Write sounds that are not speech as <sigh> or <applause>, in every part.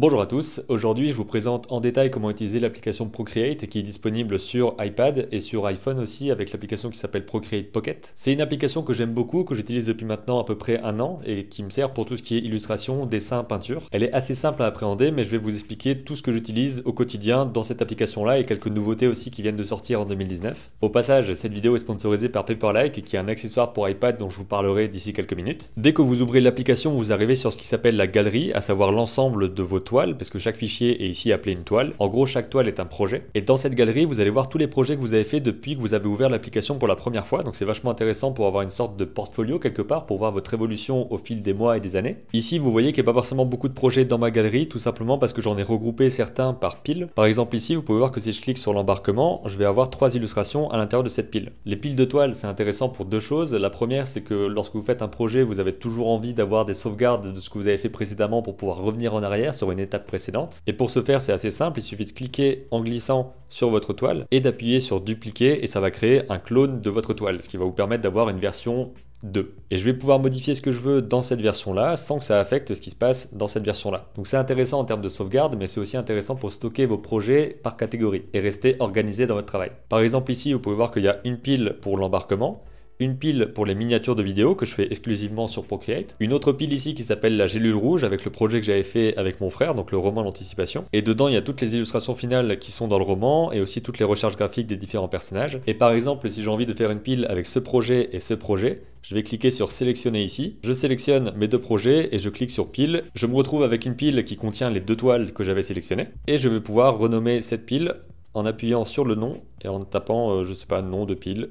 Bonjour à tous, aujourd'hui je vous présente en détail comment utiliser l'application Procreate qui est disponible sur iPad et sur iPhone aussi avec l'application qui s'appelle Procreate Pocket. C'est une application que j'aime beaucoup, que j'utilise depuis maintenant à peu près un an et qui me sert pour tout ce qui est illustration, dessin, peinture. Elle est assez simple à appréhender mais je vais vous expliquer tout ce que j'utilise au quotidien dans cette application là et quelques nouveautés aussi qui viennent de sortir en 2019. Au passage, cette vidéo est sponsorisée par Paperlike qui est un accessoire pour iPad dont je vous parlerai d'ici quelques minutes. Dès que vous ouvrez l'application, vous arrivez sur ce qui s'appelle la galerie, à savoir l'ensemble de vos Toile parce que chaque fichier est ici appelé une toile. En gros, chaque toile est un projet. Et dans cette galerie, vous allez voir tous les projets que vous avez fait depuis que vous avez ouvert l'application pour la première fois. Donc c'est vachement intéressant pour avoir une sorte de portfolio quelque part, pour voir votre évolution au fil des mois et des années. Ici, vous voyez qu'il n'y a pas forcément beaucoup de projets dans ma galerie, tout simplement parce que j'en ai regroupé certains par pile. Par exemple ici, vous pouvez voir que si je clique sur l'embarquement, je vais avoir trois illustrations à l'intérieur de cette pile. Les piles de toiles, c'est intéressant pour deux choses. La première, c'est que lorsque vous faites un projet, vous avez toujours envie d'avoir des sauvegardes de ce que vous avez fait précédemment pour pouvoir revenir en arrière sur une étape précédente. Et pour ce faire, c'est assez simple, il suffit de cliquer en glissant sur votre toile et d'appuyer sur dupliquer et ça va créer un clone de votre toile, ce qui va vous permettre d'avoir une version 2. Et je vais pouvoir modifier ce que je veux dans cette version-là sans que ça affecte ce qui se passe dans cette version-là. Donc c'est intéressant en termes de sauvegarde, mais c'est aussi intéressant pour stocker vos projets par catégorie et rester organisé dans votre travail. Par exemple ici, vous pouvez voir qu'il y a une pile pour l'embarquement, une pile pour les miniatures de vidéos que je fais exclusivement sur Procreate, une autre pile ici qui s'appelle la gélule rouge avec le projet que j'avais fait avec mon frère, donc le roman L'Anticipation. Et dedans, il y a toutes les illustrations finales qui sont dans le roman et aussi toutes les recherches graphiques des différents personnages. Et par exemple, si j'ai envie de faire une pile avec ce projet et ce projet, je vais cliquer sur sélectionner ici. Je sélectionne mes deux projets et je clique sur pile. Je me retrouve avec une pile qui contient les deux toiles que j'avais sélectionnées. Et je vais pouvoir renommer cette pile en appuyant sur le nom et en tapant, euh, je sais pas, nom de pile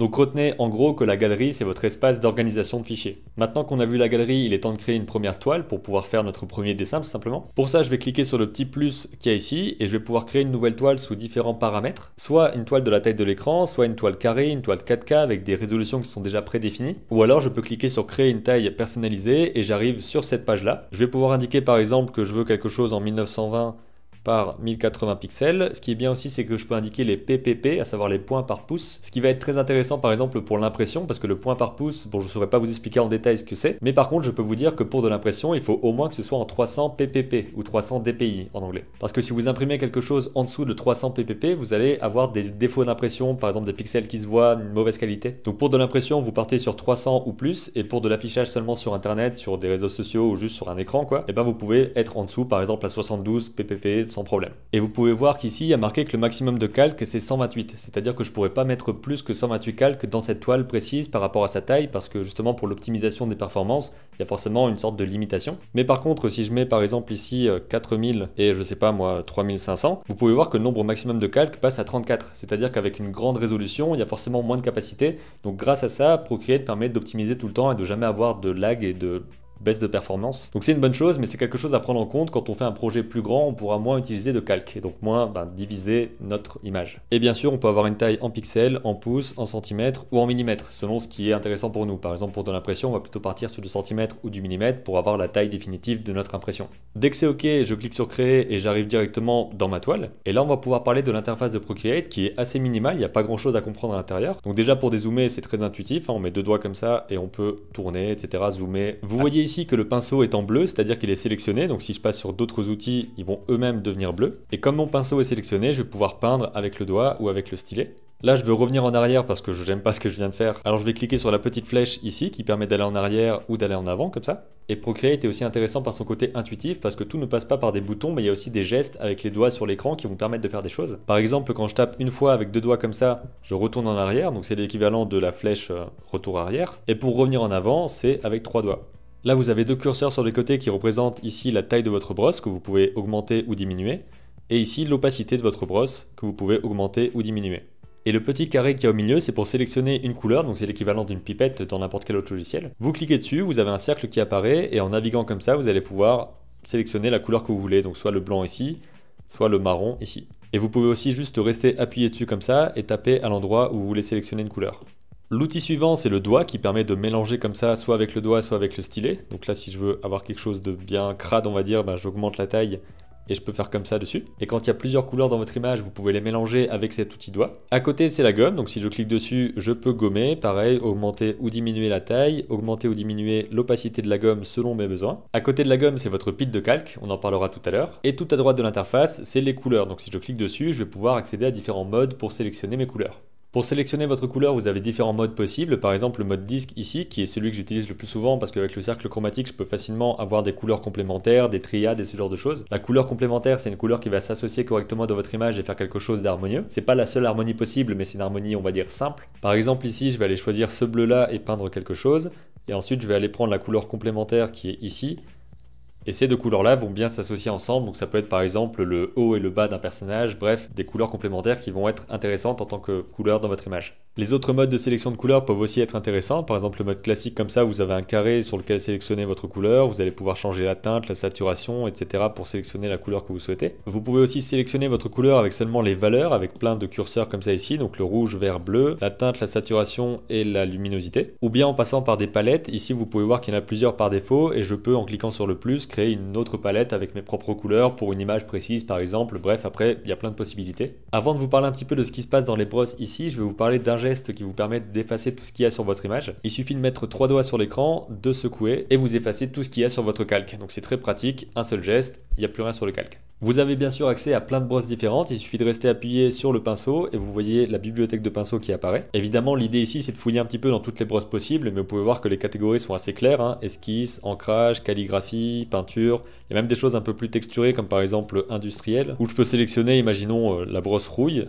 donc retenez en gros que la galerie, c'est votre espace d'organisation de fichiers. Maintenant qu'on a vu la galerie, il est temps de créer une première toile pour pouvoir faire notre premier dessin tout simplement. Pour ça, je vais cliquer sur le petit plus qu'il y a ici et je vais pouvoir créer une nouvelle toile sous différents paramètres. Soit une toile de la taille de l'écran, soit une toile carrée, une toile 4K avec des résolutions qui sont déjà prédéfinies. Ou alors je peux cliquer sur créer une taille personnalisée et j'arrive sur cette page là. Je vais pouvoir indiquer par exemple que je veux quelque chose en 1920 par 1080 pixels. Ce qui est bien aussi, c'est que je peux indiquer les PPP, à savoir les points par pouce, ce qui va être très intéressant par exemple pour l'impression, parce que le point par pouce, bon, je ne saurais pas vous expliquer en détail ce que c'est, mais par contre, je peux vous dire que pour de l'impression, il faut au moins que ce soit en 300 PPP ou 300 DPI en anglais. Parce que si vous imprimez quelque chose en dessous de 300 PPP, vous allez avoir des défauts d'impression, par exemple des pixels qui se voient, une mauvaise qualité. Donc pour de l'impression, vous partez sur 300 ou plus, et pour de l'affichage seulement sur internet, sur des réseaux sociaux ou juste sur un écran, quoi, et eh ben vous pouvez être en dessous, par exemple à 72 PPP, sans problème. Et vous pouvez voir qu'ici, il y a marqué que le maximum de calques, c'est 128. C'est-à-dire que je pourrais pas mettre plus que 128 calques dans cette toile précise par rapport à sa taille, parce que justement pour l'optimisation des performances, il y a forcément une sorte de limitation. Mais par contre, si je mets par exemple ici 4000 euh, et je sais pas moi 3500, vous pouvez voir que le nombre maximum de calques passe à 34. C'est-à-dire qu'avec une grande résolution, il y a forcément moins de capacité. Donc grâce à ça, Procreate permet d'optimiser tout le temps et de jamais avoir de lag et de baisse de performance. Donc c'est une bonne chose, mais c'est quelque chose à prendre en compte. Quand on fait un projet plus grand, on pourra moins utiliser de calque et donc moins ben, diviser notre image. Et bien sûr, on peut avoir une taille en pixels, en pouces, en centimètres ou en millimètres, selon ce qui est intéressant pour nous. Par exemple, pour de l'impression, on va plutôt partir sur du centimètre ou du millimètre pour avoir la taille définitive de notre impression. Dès que c'est OK, je clique sur créer et j'arrive directement dans ma toile. Et là, on va pouvoir parler de l'interface de Procreate qui est assez minimale, il n'y a pas grand chose à comprendre à l'intérieur. Donc déjà pour dézoomer, c'est très intuitif, hein. on met deux doigts comme ça et on peut tourner, etc., zoomer. Vous voyez ici que le pinceau est en bleu, c'est-à-dire qu'il est sélectionné, donc si je passe sur d'autres outils, ils vont eux-mêmes devenir bleus. Et comme mon pinceau est sélectionné, je vais pouvoir peindre avec le doigt ou avec le stylet. Là, je veux revenir en arrière parce que je n'aime pas ce que je viens de faire. Alors, je vais cliquer sur la petite flèche ici qui permet d'aller en arrière ou d'aller en avant, comme ça. Et Procreate est aussi intéressant par son côté intuitif parce que tout ne passe pas par des boutons, mais il y a aussi des gestes avec les doigts sur l'écran qui vont permettre de faire des choses. Par exemple, quand je tape une fois avec deux doigts comme ça, je retourne en arrière, donc c'est l'équivalent de la flèche euh, retour arrière. Et pour revenir en avant, c'est avec trois doigts. Là, vous avez deux curseurs sur les côtés qui représentent ici la taille de votre brosse que vous pouvez augmenter ou diminuer, et ici l'opacité de votre brosse que vous pouvez augmenter ou diminuer. Et le petit carré qui est au milieu, c'est pour sélectionner une couleur, donc c'est l'équivalent d'une pipette dans n'importe quel autre logiciel. Vous cliquez dessus, vous avez un cercle qui apparaît, et en naviguant comme ça, vous allez pouvoir sélectionner la couleur que vous voulez, donc soit le blanc ici, soit le marron ici. Et vous pouvez aussi juste rester appuyé dessus comme ça et taper à l'endroit où vous voulez sélectionner une couleur. L'outil suivant, c'est le doigt qui permet de mélanger comme ça, soit avec le doigt, soit avec le stylet. Donc là, si je veux avoir quelque chose de bien crade, on va dire, bah, j'augmente la taille et je peux faire comme ça dessus. Et quand il y a plusieurs couleurs dans votre image, vous pouvez les mélanger avec cet outil doigt. À côté, c'est la gomme. Donc si je clique dessus, je peux gommer. Pareil, augmenter ou diminuer la taille, augmenter ou diminuer l'opacité de la gomme selon mes besoins. À côté de la gomme, c'est votre pit de calque. On en parlera tout à l'heure. Et tout à droite de l'interface, c'est les couleurs. Donc si je clique dessus, je vais pouvoir accéder à différents modes pour sélectionner mes couleurs. Pour sélectionner votre couleur, vous avez différents modes possibles. Par exemple, le mode disque ici, qui est celui que j'utilise le plus souvent parce qu'avec le cercle chromatique, je peux facilement avoir des couleurs complémentaires, des triades et ce genre de choses. La couleur complémentaire, c'est une couleur qui va s'associer correctement dans votre image et faire quelque chose d'harmonieux. C'est pas la seule harmonie possible, mais c'est une harmonie, on va dire, simple. Par exemple, ici, je vais aller choisir ce bleu-là et peindre quelque chose. Et ensuite, je vais aller prendre la couleur complémentaire qui est ici et ces deux couleurs-là vont bien s'associer ensemble, donc ça peut être par exemple le haut et le bas d'un personnage, bref, des couleurs complémentaires qui vont être intéressantes en tant que couleur dans votre image. Les autres modes de sélection de couleurs peuvent aussi être intéressants, par exemple le mode classique comme ça, vous avez un carré sur lequel sélectionner votre couleur, vous allez pouvoir changer la teinte, la saturation, etc. pour sélectionner la couleur que vous souhaitez. Vous pouvez aussi sélectionner votre couleur avec seulement les valeurs, avec plein de curseurs comme ça ici, donc le rouge, vert, bleu, la teinte, la saturation et la luminosité. Ou bien en passant par des palettes, ici vous pouvez voir qu'il y en a plusieurs par défaut, et je peux en cliquant sur le plus créer une autre palette avec mes propres couleurs pour une image précise par exemple. Bref, après, il y a plein de possibilités. Avant de vous parler un petit peu de ce qui se passe dans les brosses ici, je vais vous parler d'un geste qui vous permet d'effacer tout ce qu'il y a sur votre image. Il suffit de mettre trois doigts sur l'écran, de secouer et vous effacez tout ce qu'il y a sur votre calque. Donc c'est très pratique, un seul geste, il n'y a plus rien sur le calque. Vous avez bien sûr accès à plein de brosses différentes, il suffit de rester appuyé sur le pinceau et vous voyez la bibliothèque de pinceaux qui apparaît. Évidemment, l'idée ici c'est de fouiller un petit peu dans toutes les brosses possibles, mais vous pouvez voir que les catégories sont assez claires, hein. esquisse, ancrage, calligraphie, il y a même des choses un peu plus texturées, comme par exemple industriel, où je peux sélectionner, imaginons, euh, la brosse rouille,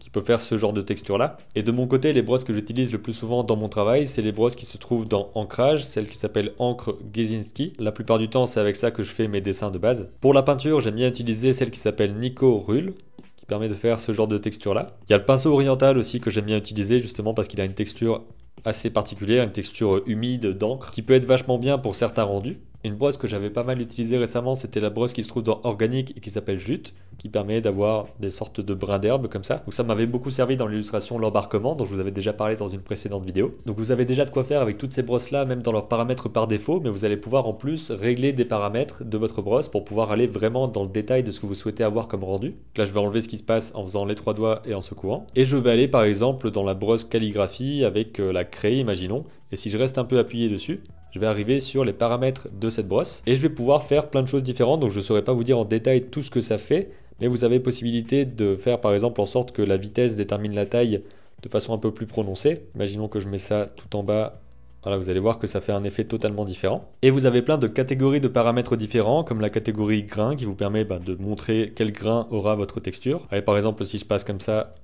qui peut faire ce genre de texture là. Et de mon côté, les brosses que j'utilise le plus souvent dans mon travail, c'est les brosses qui se trouvent dans Ancrage, celle qui s'appelle Encre Gesinski. La plupart du temps, c'est avec ça que je fais mes dessins de base. Pour la peinture, j'aime bien utiliser celle qui s'appelle Nico Rull, qui permet de faire ce genre de texture là. Il y a le pinceau oriental aussi que j'aime bien utiliser justement parce qu'il a une texture assez particulière, une texture humide d'encre qui peut être vachement bien pour certains rendus. Une brosse que j'avais pas mal utilisée récemment, c'était la brosse qui se trouve dans Organique et qui s'appelle Jute, qui permet d'avoir des sortes de brins d'herbe comme ça. Donc ça m'avait beaucoup servi dans l'illustration l'embarquement, dont je vous avais déjà parlé dans une précédente vidéo. Donc vous avez déjà de quoi faire avec toutes ces brosses là, même dans leurs paramètres par défaut, mais vous allez pouvoir en plus régler des paramètres de votre brosse pour pouvoir aller vraiment dans le détail de ce que vous souhaitez avoir comme rendu. là je vais enlever ce qui se passe en faisant les trois doigts et en secouant. Et je vais aller par exemple dans la brosse calligraphie avec euh, la craie, imaginons. Et si je reste un peu appuyé dessus, je vais arriver sur les paramètres de cette brosse et je vais pouvoir faire plein de choses différentes. Donc je ne saurais pas vous dire en détail tout ce que ça fait, mais vous avez possibilité de faire par exemple en sorte que la vitesse détermine la taille de façon un peu plus prononcée. Imaginons que je mets ça tout en bas voilà, vous allez voir que ça fait un effet totalement différent. Et vous avez plein de catégories de paramètres différents, comme la catégorie grain qui vous permet bah, de montrer quel grain aura votre texture. et par exemple, si je passe comme ça,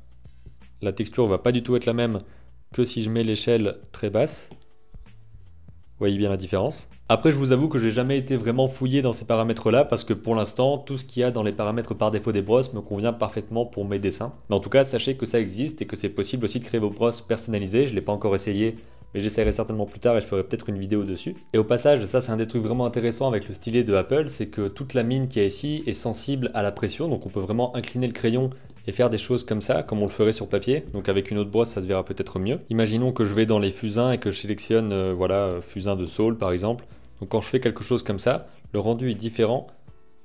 la texture va pas du tout être la même que si je mets l'échelle très basse voyez bien la différence. Après, je vous avoue que j'ai jamais été vraiment fouillé dans ces paramètres-là parce que pour l'instant, tout ce qu'il y a dans les paramètres par défaut des brosses me convient parfaitement pour mes dessins. Mais en tout cas, sachez que ça existe et que c'est possible aussi de créer vos brosses personnalisées. Je l'ai pas encore essayé, mais j'essaierai certainement plus tard et je ferai peut-être une vidéo dessus. Et au passage, ça c'est un des trucs vraiment intéressants avec le stylet de Apple, c'est que toute la mine qui est ici est sensible à la pression, donc on peut vraiment incliner le crayon et faire des choses comme ça, comme on le ferait sur papier. Donc avec une autre boîte ça se verra peut-être mieux. Imaginons que je vais dans les fusains et que je sélectionne, euh, voilà, euh, fusain de saule par exemple. Donc quand je fais quelque chose comme ça, le rendu est différent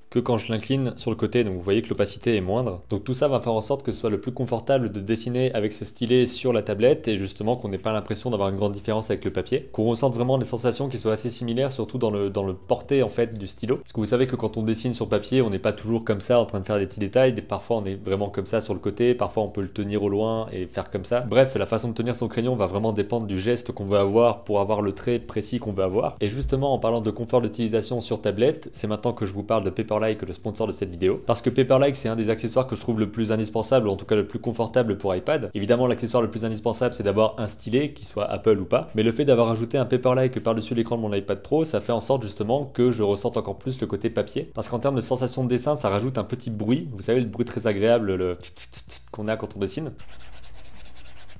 que quand je l'incline sur le côté, donc vous voyez que l'opacité est moindre. Donc tout ça va faire en sorte que ce soit le plus confortable de dessiner avec ce stylet sur la tablette et justement qu'on n'ait pas l'impression d'avoir une grande différence avec le papier, qu'on ressente vraiment des sensations qui soient assez similaires, surtout dans le, dans le porté en fait du stylo. Parce que vous savez que quand on dessine sur papier, on n'est pas toujours comme ça en train de faire des petits détails, parfois on est vraiment comme ça sur le côté, parfois on peut le tenir au loin et faire comme ça. Bref, la façon de tenir son crayon va vraiment dépendre du geste qu'on veut avoir pour avoir le trait précis qu'on veut avoir. Et justement en parlant de confort d'utilisation sur tablette, c'est maintenant que je vous parle de Paper Paperlike, le sponsor de cette vidéo, parce que like c'est un des accessoires que je trouve le plus indispensable, ou en tout cas le plus confortable pour iPad. Évidemment, l'accessoire le plus indispensable c'est d'avoir un stylet, qui soit Apple ou pas, mais le fait d'avoir ajouté un Paperlike par-dessus l'écran de mon iPad Pro, ça fait en sorte justement que je ressente encore plus le côté papier, parce qu'en termes de sensation de dessin, ça rajoute un petit bruit, vous savez le bruit très agréable, le qu'on a quand on dessine.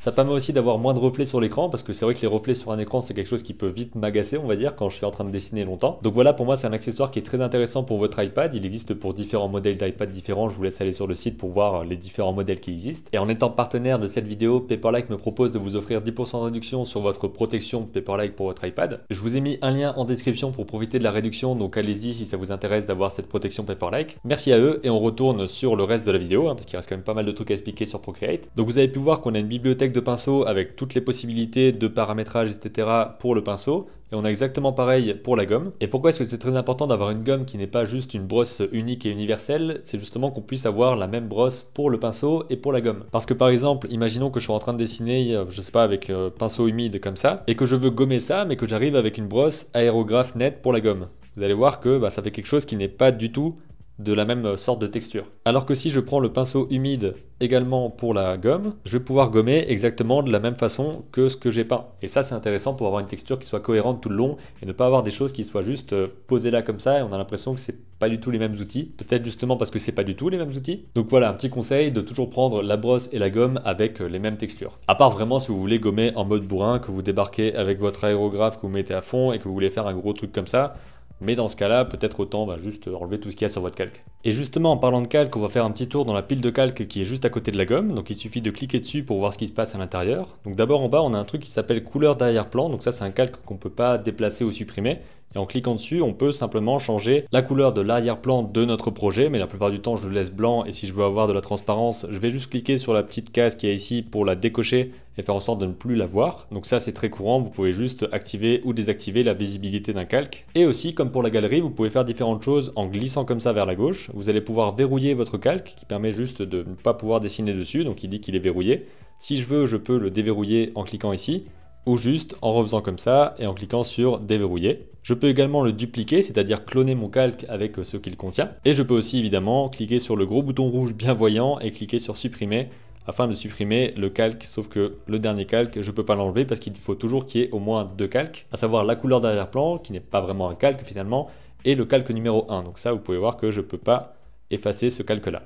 Ça permet aussi d'avoir moins de reflets sur l'écran parce que c'est vrai que les reflets sur un écran c'est quelque chose qui peut vite m'agacer on va dire quand je suis en train de dessiner longtemps. Donc voilà pour moi c'est un accessoire qui est très intéressant pour votre iPad. Il existe pour différents modèles d'iPad différents. Je vous laisse aller sur le site pour voir les différents modèles qui existent. Et en étant partenaire de cette vidéo, Paperlike me propose de vous offrir 10% de réduction sur votre protection Paperlike pour votre iPad. Je vous ai mis un lien en description pour profiter de la réduction donc allez-y si ça vous intéresse d'avoir cette protection Paperlike. Merci à eux et on retourne sur le reste de la vidéo hein, parce qu'il reste quand même pas mal de trucs à expliquer sur Procreate. Donc vous avez pu voir qu'on a une bibliothèque pinceau avec toutes les possibilités de paramétrage, etc. pour le pinceau. Et on a exactement pareil pour la gomme. Et pourquoi est-ce que c'est très important d'avoir une gomme qui n'est pas juste une brosse unique et universelle C'est justement qu'on puisse avoir la même brosse pour le pinceau et pour la gomme. Parce que par exemple, imaginons que je suis en train de dessiner, euh, je sais pas, avec euh, pinceau humide comme ça, et que je veux gommer ça, mais que j'arrive avec une brosse aérographe nette pour la gomme. Vous allez voir que bah, ça fait quelque chose qui n'est pas du tout de la même sorte de texture. Alors que si je prends le pinceau humide également pour la gomme, je vais pouvoir gommer exactement de la même façon que ce que j'ai peint. Et ça c'est intéressant pour avoir une texture qui soit cohérente tout le long et ne pas avoir des choses qui soient juste euh, posées là comme ça et on a l'impression que c'est pas du tout les mêmes outils. Peut-être justement parce que c'est pas du tout les mêmes outils. Donc voilà, un petit conseil de toujours prendre la brosse et la gomme avec euh, les mêmes textures. À part vraiment si vous voulez gommer en mode bourrin, que vous débarquez avec votre aérographe que vous mettez à fond et que vous voulez faire un gros truc comme ça, mais dans ce cas-là, peut-être autant va bah, juste enlever tout ce qu'il y a sur votre calque. Et justement, en parlant de calque, on va faire un petit tour dans la pile de calque qui est juste à côté de la gomme. Donc il suffit de cliquer dessus pour voir ce qui se passe à l'intérieur. Donc d'abord en bas, on a un truc qui s'appelle couleur d'arrière-plan. Donc ça, c'est un calque qu'on ne peut pas déplacer ou supprimer. Et en cliquant dessus, on peut simplement changer la couleur de l'arrière-plan de notre projet. Mais la plupart du temps, je le laisse blanc. Et si je veux avoir de la transparence, je vais juste cliquer sur la petite case qui est ici pour la décocher et faire en sorte de ne plus la voir. Donc ça, c'est très courant. Vous pouvez juste activer ou désactiver la visibilité d'un calque. Et aussi, comme pour la galerie, vous pouvez faire différentes choses en glissant comme ça vers la gauche. Vous allez pouvoir verrouiller votre calque qui permet juste de ne pas pouvoir dessiner dessus. Donc il dit qu'il est verrouillé. Si je veux, je peux le déverrouiller en cliquant ici ou juste en refaisant comme ça et en cliquant sur déverrouiller. Je peux également le dupliquer, c'est-à-dire cloner mon calque avec euh, ce qu'il contient. Et je peux aussi évidemment cliquer sur le gros bouton rouge bien voyant et cliquer sur supprimer afin de supprimer le calque, sauf que le dernier calque, je ne peux pas l'enlever parce qu'il faut toujours qu'il y ait au moins deux calques, à savoir la couleur d'arrière-plan, qui n'est pas vraiment un calque finalement, et le calque numéro 1. Donc ça, vous pouvez voir que je ne peux pas effacer ce calque-là.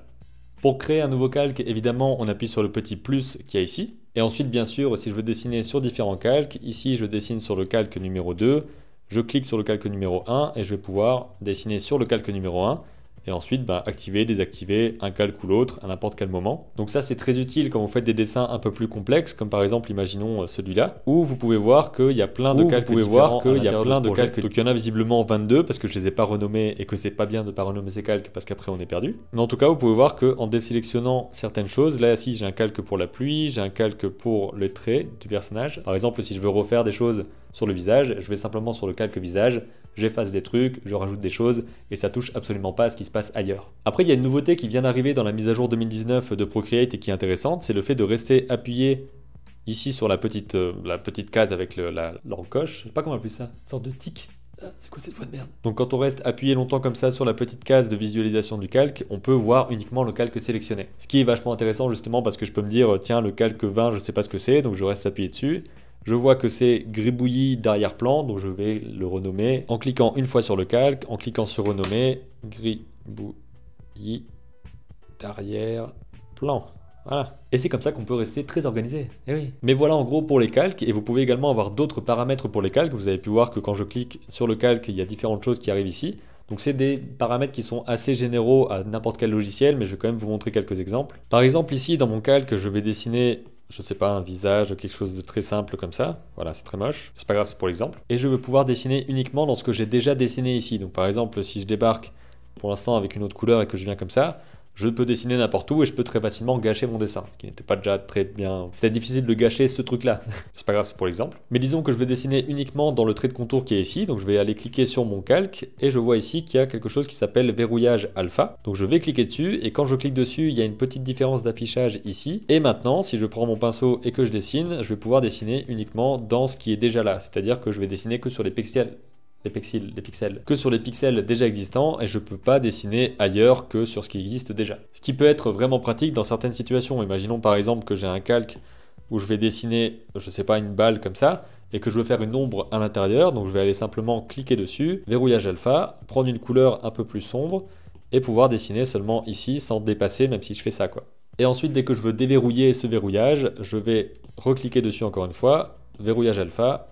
Pour créer un nouveau calque, évidemment, on appuie sur le petit plus qu'il y a ici, et ensuite, bien sûr, si je veux dessiner sur différents calques, ici je dessine sur le calque numéro 2, je clique sur le calque numéro 1 et je vais pouvoir dessiner sur le calque numéro 1 et ensuite bah, activer, désactiver un calque ou l'autre à n'importe quel moment. Donc ça c'est très utile quand vous faites des dessins un peu plus complexes, comme par exemple imaginons euh, celui-là, où vous pouvez voir qu'il y a plein de calques vous pouvez voir qu'il y a plein de, calques. Donc il y en a visiblement 22 parce que je les ai pas renommés et que c'est pas bien de pas renommer ces calques parce qu'après on est perdu. Mais en tout cas vous pouvez voir que en désélectionnant certaines choses, là si j'ai un calque pour la pluie, j'ai un calque pour le trait du personnage. Par exemple si je veux refaire des choses sur le visage, je vais simplement sur le calque visage j'efface des trucs, je rajoute des choses, et ça touche absolument pas à ce qui se passe ailleurs. Après, il y a une nouveauté qui vient d'arriver dans la mise à jour 2019 de Procreate et qui est intéressante, c'est le fait de rester appuyé ici sur la petite, euh, la petite case avec la, l'encoche, je sais pas comment appeler ça, une sorte de tic ah, c'est quoi cette voix de merde Donc quand on reste appuyé longtemps comme ça sur la petite case de visualisation du calque, on peut voir uniquement le calque sélectionné. Ce qui est vachement intéressant justement parce que je peux me dire tiens le calque 20 je sais pas ce que c'est donc je reste appuyé dessus je vois que c'est gribouillis d'arrière-plan, donc je vais le renommer en cliquant une fois sur le calque, en cliquant sur renommer, gribouillis d'arrière-plan. Voilà. Et c'est comme ça qu'on peut rester très organisé. Eh oui. Mais voilà en gros pour les calques, et vous pouvez également avoir d'autres paramètres pour les calques. Vous avez pu voir que quand je clique sur le calque, il y a différentes choses qui arrivent ici. Donc c'est des paramètres qui sont assez généraux à n'importe quel logiciel, mais je vais quand même vous montrer quelques exemples. Par exemple ici dans mon calque, je vais dessiner je sais pas, un visage, quelque chose de très simple comme ça. Voilà, c'est très moche. C'est pas grave, c'est pour l'exemple. Et je veux pouvoir dessiner uniquement dans ce que j'ai déjà dessiné ici. Donc par exemple, si je débarque pour l'instant avec une autre couleur et que je viens comme ça, je peux dessiner n'importe où et je peux très facilement gâcher mon dessin, qui n'était pas déjà très bien. C'était difficile de gâcher ce truc-là. <laughs> c'est pas grave, c'est pour l'exemple. Mais disons que je vais dessiner uniquement dans le trait de contour qui est ici, donc je vais aller cliquer sur mon calque et je vois ici qu'il y a quelque chose qui s'appelle verrouillage alpha. Donc je vais cliquer dessus et quand je clique dessus, il y a une petite différence d'affichage ici. Et maintenant, si je prends mon pinceau et que je dessine, je vais pouvoir dessiner uniquement dans ce qui est déjà là, c'est-à-dire que je vais dessiner que sur les pixels les pixels, que sur les pixels déjà existants et je ne peux pas dessiner ailleurs que sur ce qui existe déjà. Ce qui peut être vraiment pratique dans certaines situations. Imaginons par exemple que j'ai un calque où je vais dessiner, je ne sais pas, une balle comme ça et que je veux faire une ombre à l'intérieur. Donc je vais aller simplement cliquer dessus, verrouillage alpha, prendre une couleur un peu plus sombre et pouvoir dessiner seulement ici sans dépasser même si je fais ça quoi. Et ensuite dès que je veux déverrouiller ce verrouillage, je vais recliquer dessus encore une fois, verrouillage alpha,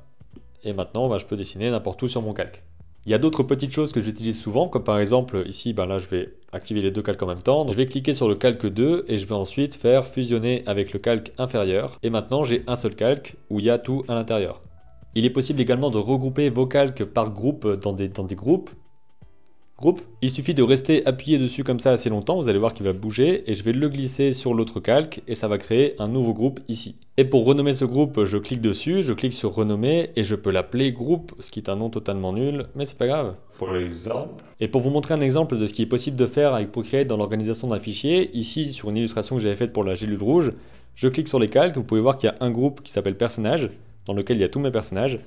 et maintenant, bah, je peux dessiner n'importe où sur mon calque. Il y a d'autres petites choses que j'utilise souvent, comme par exemple ici, bah, là je vais activer les deux calques en même temps. je vais cliquer sur le calque 2 et je vais ensuite faire fusionner avec le calque inférieur. Et maintenant j'ai un seul calque où il y a tout à l'intérieur. Il est possible également de regrouper vos calques par groupe dans dans des groupes groupe. Il suffit de rester appuyé dessus comme ça assez longtemps, vous allez voir qu'il va bouger et je vais le glisser sur l'autre calque et ça va créer un nouveau groupe ici. Et pour renommer ce groupe, je clique dessus, je clique sur renommer et je peux l'appeler groupe, ce qui est un nom totalement nul, mais c'est pas grave. Et pour vous montrer un exemple de ce qui est possible de faire avec Procreate dans l'organisation d'un fichier, ici sur une illustration que j'avais faite pour la gélule rouge, je clique sur les calques, vous pouvez voir qu'il y a un groupe qui s'appelle personnage, dans lequel il y a tous mes personnages.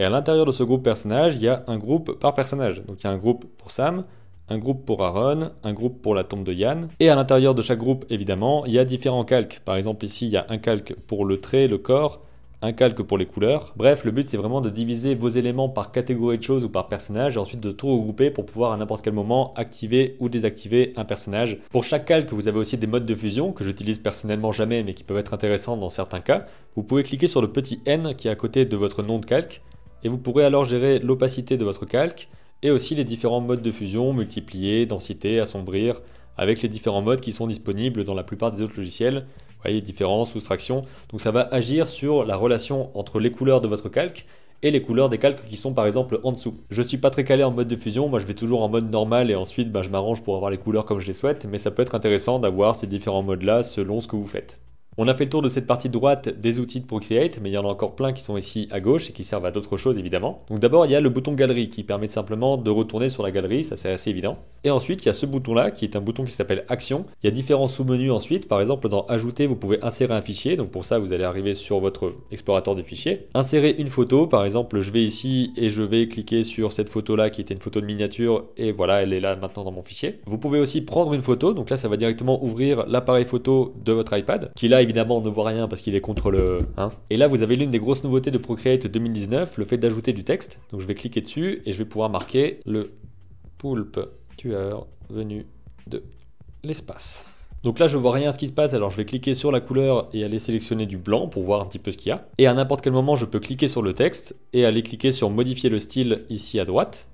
Et à l'intérieur de ce groupe personnage, il y a un groupe par personnage. Donc il y a un groupe pour Sam, un groupe pour Aaron, un groupe pour la tombe de Yann. Et à l'intérieur de chaque groupe, évidemment, il y a différents calques. Par exemple, ici, il y a un calque pour le trait, le corps, un calque pour les couleurs. Bref, le but c'est vraiment de diviser vos éléments par catégorie de choses ou par personnage et ensuite de tout regrouper pour pouvoir à n'importe quel moment activer ou désactiver un personnage. Pour chaque calque, vous avez aussi des modes de fusion que j'utilise personnellement jamais mais qui peuvent être intéressants dans certains cas. Vous pouvez cliquer sur le petit N qui est à côté de votre nom de calque et vous pourrez alors gérer l'opacité de votre calque et aussi les différents modes de fusion, multiplier, densité, assombrir, avec les différents modes qui sont disponibles dans la plupart des autres logiciels. Vous voyez, différence, soustraction. Donc ça va agir sur la relation entre les couleurs de votre calque et les couleurs des calques qui sont par exemple en dessous. Je suis pas très calé en mode de fusion, moi je vais toujours en mode normal et ensuite ben, je m'arrange pour avoir les couleurs comme je les souhaite, mais ça peut être intéressant d'avoir ces différents modes là selon ce que vous faites. On a fait le tour de cette partie droite des outils pour Create mais il y en a encore plein qui sont ici à gauche et qui servent à d'autres choses évidemment. Donc d'abord il y a le bouton galerie qui permet simplement de retourner sur la galerie, ça c'est assez évident. Et ensuite il y a ce bouton là qui est un bouton qui s'appelle action. Il y a différents sous-menus ensuite, par exemple dans ajouter vous pouvez insérer un fichier, donc pour ça vous allez arriver sur votre explorateur de fichiers. Insérer une photo, par exemple je vais ici et je vais cliquer sur cette photo là qui était une photo de miniature et voilà elle est là maintenant dans mon fichier. Vous pouvez aussi prendre une photo, donc là ça va directement ouvrir l'appareil photo de votre iPad qui là évidemment, on ne voit rien parce qu'il est contre le 1. Hein. Et là, vous avez l'une des grosses nouveautés de Procreate 2019, le fait d'ajouter du texte. Donc je vais cliquer dessus et je vais pouvoir marquer le poulpe tueur venu de l'espace. Donc là, je vois rien ce qui se passe, alors je vais cliquer sur la couleur et aller sélectionner du blanc pour voir un petit peu ce qu'il y a. Et à n'importe quel moment, je peux cliquer sur le texte et aller cliquer sur modifier le style ici à droite.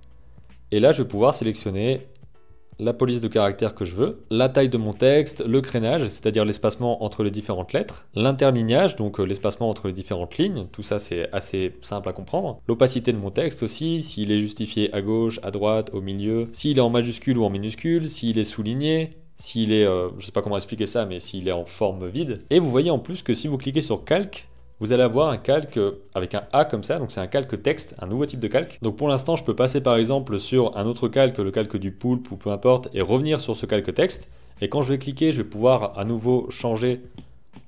Et là, je vais pouvoir sélectionner la police de caractère que je veux, la taille de mon texte, le crénage, c'est-à-dire l'espacement entre les différentes lettres, l'interlignage, donc euh, l'espacement entre les différentes lignes, tout ça c'est assez simple à comprendre, l'opacité de mon texte aussi, s'il est justifié à gauche, à droite, au milieu, s'il est en majuscule ou en minuscule, s'il est souligné, s'il est, euh, je sais pas comment expliquer ça, mais s'il est en forme vide. Et vous voyez en plus que si vous cliquez sur calque, vous allez avoir un calque avec un A comme ça, donc c'est un calque texte, un nouveau type de calque. Donc pour l'instant, je peux passer par exemple sur un autre calque, le calque du poulpe ou peu importe, et revenir sur ce calque texte. Et quand je vais cliquer, je vais pouvoir à nouveau changer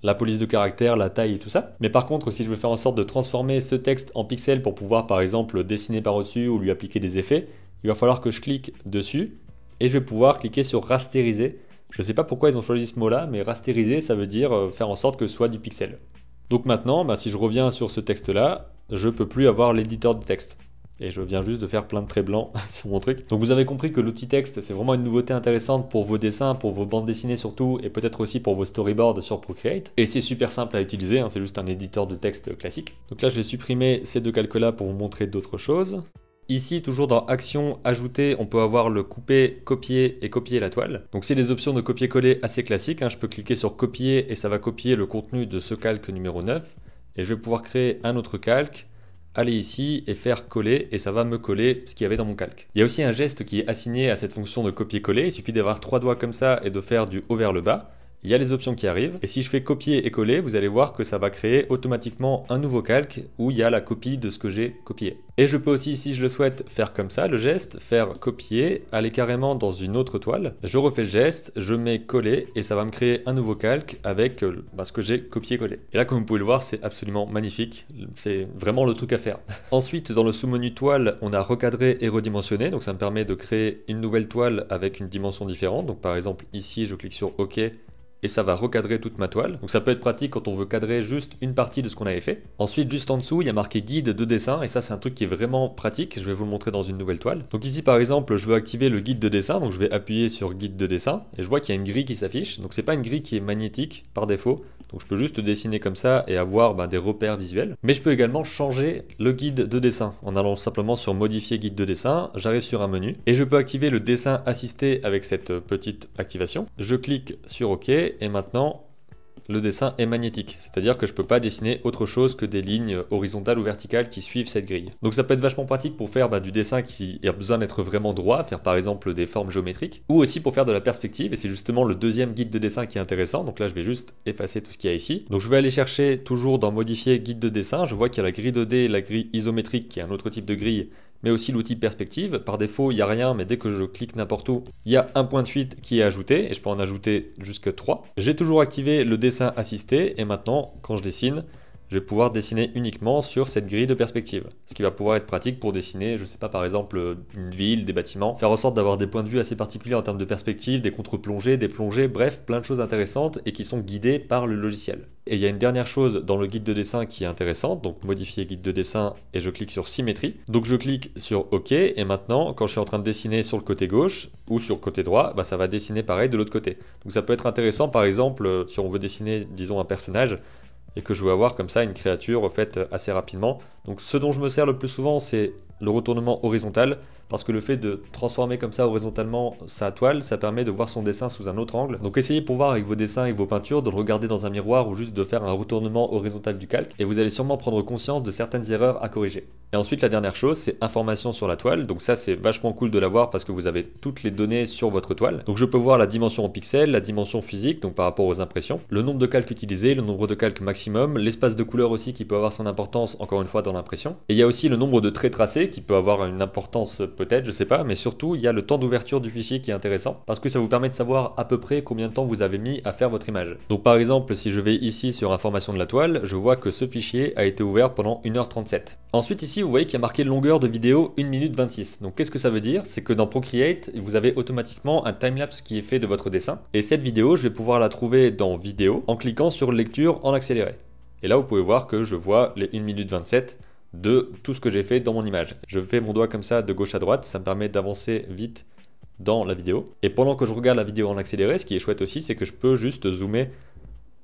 la police de caractère, la taille et tout ça. Mais par contre, si je veux faire en sorte de transformer ce texte en pixel pour pouvoir par exemple dessiner par-dessus ou lui appliquer des effets, il va falloir que je clique dessus et je vais pouvoir cliquer sur rasteriser. Je ne sais pas pourquoi ils ont choisi ce mot-là, mais rasteriser, ça veut dire euh, faire en sorte que ce soit du pixel. Donc maintenant, bah, si je reviens sur ce texte-là, je peux plus avoir l'éditeur de texte. Et je viens juste de faire plein de traits blancs <laughs> sur mon truc. Donc vous avez compris que l'outil texte, c'est vraiment une nouveauté intéressante pour vos dessins, pour vos bandes dessinées surtout, et peut-être aussi pour vos storyboards sur Procreate. Et c'est super simple à utiliser, hein, c'est juste un éditeur de texte classique. Donc là, je vais supprimer ces deux calques-là pour vous montrer d'autres choses. Ici, toujours dans Action, Ajouter, on peut avoir le couper, copier et copier la toile. Donc c'est des options de copier-coller assez classiques. Hein. Je peux cliquer sur copier et ça va copier le contenu de ce calque numéro 9. Et je vais pouvoir créer un autre calque, aller ici et faire coller et ça va me coller ce qu'il y avait dans mon calque. Il y a aussi un geste qui est assigné à cette fonction de copier-coller. Il suffit d'avoir trois doigts comme ça et de faire du haut vers le bas il y a les options qui arrivent. Et si je fais copier et coller, vous allez voir que ça va créer automatiquement un nouveau calque où il y a la copie de ce que j'ai copié. Et je peux aussi, si je le souhaite, faire comme ça, le geste, faire copier, aller carrément dans une autre toile. Je refais le geste, je mets coller et ça va me créer un nouveau calque avec euh, bah, ce que j'ai copié-collé. Et là, comme vous pouvez le voir, c'est absolument magnifique. C'est vraiment le truc à faire. <laughs> Ensuite, dans le sous-menu toile, on a recadré et redimensionné. Donc ça me permet de créer une nouvelle toile avec une dimension différente. Donc par exemple, ici, je clique sur OK et ça va recadrer toute ma toile. Donc ça peut être pratique quand on veut cadrer juste une partie de ce qu'on avait fait. Ensuite, juste en dessous, il y a marqué guide de dessin et ça c'est un truc qui est vraiment pratique. Je vais vous le montrer dans une nouvelle toile. Donc ici par exemple, je veux activer le guide de dessin. Donc je vais appuyer sur guide de dessin et je vois qu'il y a une grille qui s'affiche. Donc c'est pas une grille qui est magnétique par défaut. Donc je peux juste dessiner comme ça et avoir ben, des repères visuels. Mais je peux également changer le guide de dessin en allant simplement sur modifier guide de dessin. J'arrive sur un menu et je peux activer le dessin assisté avec cette petite activation. Je clique sur OK et maintenant le dessin est magnétique, c'est-à-dire que je ne peux pas dessiner autre chose que des lignes horizontales ou verticales qui suivent cette grille. Donc ça peut être vachement pratique pour faire bah, du dessin qui a besoin d'être vraiment droit, faire par exemple des formes géométriques, ou aussi pour faire de la perspective, et c'est justement le deuxième guide de dessin qui est intéressant, donc là je vais juste effacer tout ce qu'il y a ici. Donc je vais aller chercher toujours dans modifier guide de dessin, je vois qu'il y a la grille 2D, la grille isométrique qui est un autre type de grille mais aussi l'outil perspective. Par défaut, il n'y a rien, mais dès que je clique n'importe où, il y a un point de fuite qui est ajouté, et je peux en ajouter jusque 3. J'ai toujours activé le dessin assisté, et maintenant, quand je dessine, je vais pouvoir dessiner uniquement sur cette grille de perspective. Ce qui va pouvoir être pratique pour dessiner, je sais pas, par exemple, une ville, des bâtiments, faire en sorte d'avoir des points de vue assez particuliers en termes de perspective, des contre-plongées, des plongées, bref, plein de choses intéressantes et qui sont guidées par le logiciel. Et il y a une dernière chose dans le guide de dessin qui est intéressante, donc modifier guide de dessin et je clique sur symétrie. Donc je clique sur OK et maintenant quand je suis en train de dessiner sur le côté gauche ou sur le côté droit, bah, ça va dessiner pareil de l'autre côté. Donc ça peut être intéressant par exemple euh, si on veut dessiner disons un personnage, et que je veux avoir comme ça une créature au fait euh, assez rapidement. Donc ce dont je me sers le plus souvent c'est le retournement horizontal, parce que le fait de transformer comme ça horizontalement sa toile, ça permet de voir son dessin sous un autre angle. Donc essayez pour voir avec vos dessins et vos peintures de le regarder dans un miroir ou juste de faire un retournement horizontal du calque, et vous allez sûrement prendre conscience de certaines erreurs à corriger. Et ensuite la dernière chose, c'est information sur la toile, donc ça c'est vachement cool de l'avoir parce que vous avez toutes les données sur votre toile. Donc je peux voir la dimension en pixels, la dimension physique, donc par rapport aux impressions, le nombre de calques utilisés, le nombre de calques maximum, l'espace de couleur aussi qui peut avoir son importance encore une fois dans l'impression, et il y a aussi le nombre de traits tracés qui peut avoir une importance euh, peut-être, je ne sais pas, mais surtout il y a le temps d'ouverture du fichier qui est intéressant parce que ça vous permet de savoir à peu près combien de temps vous avez mis à faire votre image. Donc par exemple, si je vais ici sur information de la toile, je vois que ce fichier a été ouvert pendant 1h37. Ensuite ici, vous voyez qu'il y a marqué longueur de vidéo 1 minute 26. Donc qu'est-ce que ça veut dire C'est que dans Procreate, vous avez automatiquement un timelapse qui est fait de votre dessin. Et cette vidéo, je vais pouvoir la trouver dans vidéo en cliquant sur lecture en accéléré. Et là, vous pouvez voir que je vois les 1 minute 27 de tout ce que j'ai fait dans mon image. Je fais mon doigt comme ça de gauche à droite, ça me permet d'avancer vite dans la vidéo. Et pendant que je regarde la vidéo en accéléré, ce qui est chouette aussi, c'est que je peux juste zoomer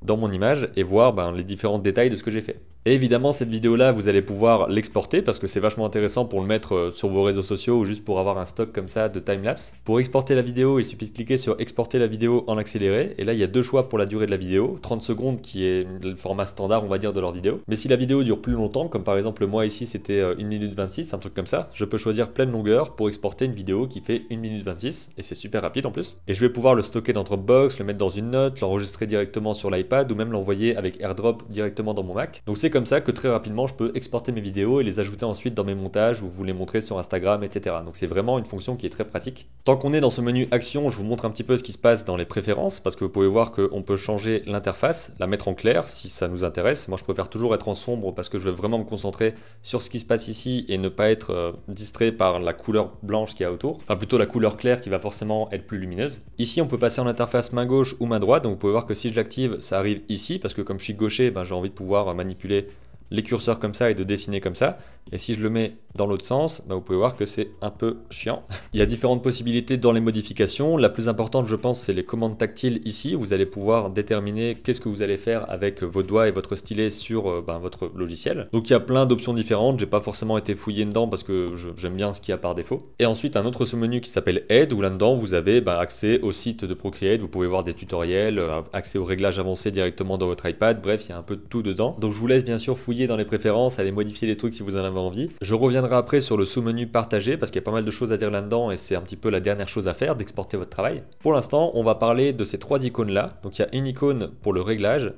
dans mon image et voir ben, les différents détails de ce que j'ai fait évidemment, cette vidéo-là, vous allez pouvoir l'exporter parce que c'est vachement intéressant pour le mettre euh, sur vos réseaux sociaux ou juste pour avoir un stock comme ça de timelapse. Pour exporter la vidéo, il suffit de cliquer sur exporter la vidéo en accéléré. Et là, il y a deux choix pour la durée de la vidéo. 30 secondes qui est le format standard, on va dire, de leur vidéo. Mais si la vidéo dure plus longtemps, comme par exemple moi ici, c'était 1 euh, minute 26, un truc comme ça, je peux choisir pleine longueur pour exporter une vidéo qui fait 1 minute 26. Et c'est super rapide en plus. Et je vais pouvoir le stocker dans Dropbox, le mettre dans une note, l'enregistrer directement sur l'iPad ou même l'envoyer avec AirDrop directement dans mon Mac. Donc c'est comme ça que très rapidement, je peux exporter mes vidéos et les ajouter ensuite dans mes montages ou vous les montrer sur Instagram, etc. Donc c'est vraiment une fonction qui est très pratique. Tant qu'on est dans ce menu action, je vous montre un petit peu ce qui se passe dans les préférences parce que vous pouvez voir qu'on peut changer l'interface, la mettre en clair si ça nous intéresse. Moi, je préfère toujours être en sombre parce que je veux vraiment me concentrer sur ce qui se passe ici et ne pas être euh, distrait par la couleur blanche qui y a autour. Enfin, plutôt la couleur claire qui va forcément être plus lumineuse. Ici, on peut passer en interface main gauche ou main droite. Donc, vous pouvez voir que si je l'active, ça arrive ici parce que comme je suis gaucher, ben, j'ai envie de pouvoir euh, manipuler les curseurs comme ça et de dessiner comme ça. Et si je le mets dans l'autre sens, bah, vous pouvez voir que c'est un peu chiant. <laughs> Il y a différentes possibilités dans les modifications. La plus importante, je pense, c'est les commandes tactiles ici. Vous allez pouvoir déterminer qu'est-ce que vous allez faire avec vos doigts et votre stylet sur euh, bah, votre logiciel. Donc il y a plein d'options différentes. J'ai pas forcément été fouillé dedans parce que j'aime bien ce qu'il y a par défaut. Et ensuite, un autre sous-menu qui s'appelle Aide, où là-dedans, vous avez bah, accès au site de Procreate. Vous pouvez voir des tutoriels, euh, accès aux réglages avancés directement dans votre iPad. Bref, il y a un peu de tout dedans. Donc je vous laisse bien sûr fouiller dans les préférences, aller modifier les trucs si vous en avez envie. Je reviendrai après sur le sous-menu partagé parce qu'il y a pas mal de choses à dire là-dedans et c'est un petit peu la dernière chose à faire d'exporter votre travail. Pour l'instant, on va parler de ces trois icônes-là. Donc il y a une icône pour le réglage,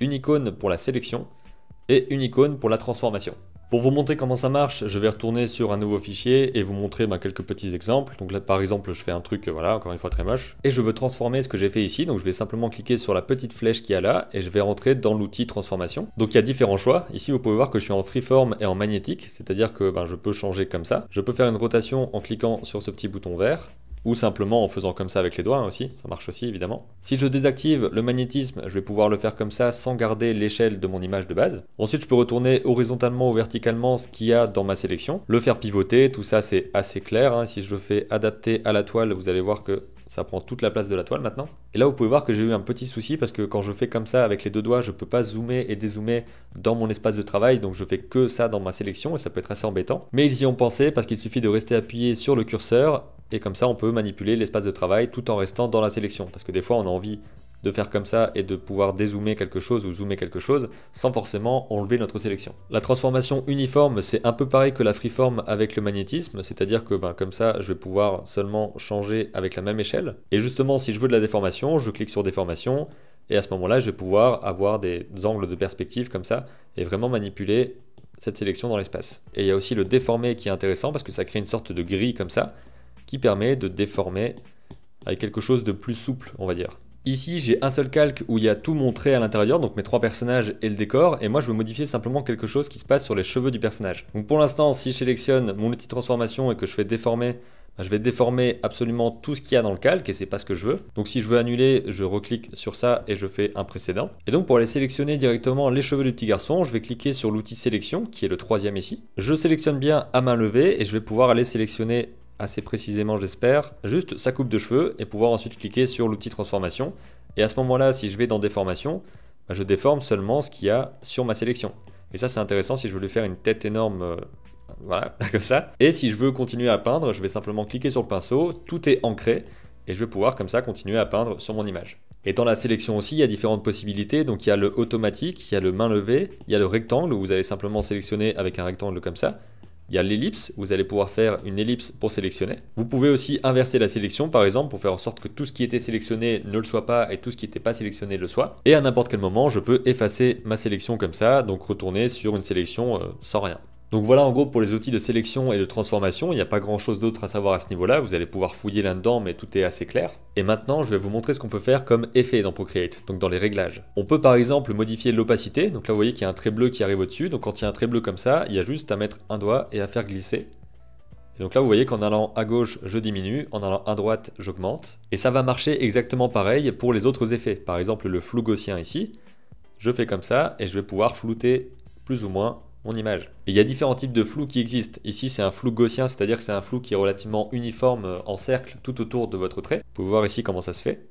une icône pour la sélection et une icône pour la transformation. Pour vous montrer comment ça marche, je vais retourner sur un nouveau fichier et vous montrer bah, quelques petits exemples. Donc là, par exemple, je fais un truc, euh, voilà, encore une fois très moche. Et je veux transformer ce que j'ai fait ici. Donc je vais simplement cliquer sur la petite flèche qu'il y a là et je vais rentrer dans l'outil transformation. Donc il y a différents choix. Ici, vous pouvez voir que je suis en freeform et en magnétique, c'est-à-dire que ben, je peux changer comme ça. Je peux faire une rotation en cliquant sur ce petit bouton vert ou simplement en faisant comme ça avec les doigts aussi, ça marche aussi évidemment. Si je désactive le magnétisme, je vais pouvoir le faire comme ça sans garder l'échelle de mon image de base. Ensuite, je peux retourner horizontalement ou verticalement ce qu'il y a dans ma sélection, le faire pivoter, tout ça c'est assez clair. Hein. Si je le fais adapter à la toile, vous allez voir que ça prend toute la place de la toile maintenant. Et là, vous pouvez voir que j'ai eu un petit souci parce que quand je fais comme ça avec les deux doigts, je ne peux pas zoomer et dézoomer dans mon espace de travail. Donc, je fais que ça dans ma sélection et ça peut être assez embêtant. Mais ils y ont pensé parce qu'il suffit de rester appuyé sur le curseur et comme ça, on peut manipuler l'espace de travail tout en restant dans la sélection. Parce que des fois, on a envie de faire comme ça et de pouvoir dézoomer quelque chose ou zoomer quelque chose sans forcément enlever notre sélection. La transformation uniforme, c'est un peu pareil que la freeform avec le magnétisme, c'est-à-dire que ben, comme ça, je vais pouvoir seulement changer avec la même échelle. Et justement, si je veux de la déformation, je clique sur déformation, et à ce moment-là, je vais pouvoir avoir des angles de perspective comme ça et vraiment manipuler cette sélection dans l'espace. Et il y a aussi le déformé qui est intéressant parce que ça crée une sorte de grille comme ça qui permet de déformer avec quelque chose de plus souple, on va dire. Ici, j'ai un seul calque où il y a tout montré à l'intérieur, donc mes trois personnages et le décor, et moi je veux modifier simplement quelque chose qui se passe sur les cheveux du personnage. Donc pour l'instant, si je sélectionne mon outil transformation et que je fais déformer, ben, je vais déformer absolument tout ce qu'il y a dans le calque, et c'est pas ce que je veux. Donc si je veux annuler, je reclique sur ça et je fais un précédent. Et donc pour aller sélectionner directement les cheveux du petit garçon, je vais cliquer sur l'outil sélection, qui est le troisième ici. Je sélectionne bien à main levée, et je vais pouvoir aller sélectionner assez précisément j'espère, juste sa coupe de cheveux et pouvoir ensuite cliquer sur l'outil transformation. Et à ce moment-là, si je vais dans déformation, bah, je déforme seulement ce qu'il y a sur ma sélection. Et ça c'est intéressant si je lui faire une tête énorme, euh, voilà, <laughs> comme ça. Et si je veux continuer à peindre, je vais simplement cliquer sur le pinceau, tout est ancré, et je vais pouvoir comme ça continuer à peindre sur mon image. Et dans la sélection aussi, il y a différentes possibilités. Donc il y a le automatique, il y a le main levée, il y a le rectangle où vous allez simplement sélectionner avec un rectangle comme ça il y a l'ellipse, vous allez pouvoir faire une ellipse pour sélectionner. Vous pouvez aussi inverser la sélection, par exemple, pour faire en sorte que tout ce qui était sélectionné ne le soit pas et tout ce qui n'était pas sélectionné le soit. Et à n'importe quel moment, je peux effacer ma sélection comme ça, donc retourner sur une sélection euh, sans rien. Donc voilà en gros pour les outils de sélection et de transformation, il n'y a pas grand chose d'autre à savoir à ce niveau-là, vous allez pouvoir fouiller là-dedans mais tout est assez clair. Et maintenant je vais vous montrer ce qu'on peut faire comme effet dans Procreate, donc dans les réglages. On peut par exemple modifier l'opacité, donc là vous voyez qu'il y a un trait bleu qui arrive au-dessus, donc quand il y a un trait bleu comme ça, il y a juste à mettre un doigt et à faire glisser. Et donc là, vous voyez qu'en allant à gauche, je diminue, en allant à droite, j'augmente. Et ça va marcher exactement pareil pour les autres effets. Par exemple, le flou gaussien ici, je fais comme ça et je vais pouvoir flouter plus ou moins image. il y a différents types de flou qui existent. Ici, c'est un flou gaussien, c'est-à-dire que c'est un flou qui est relativement uniforme euh, en cercle tout autour de votre trait. Vous pouvez voir ici comment ça se fait.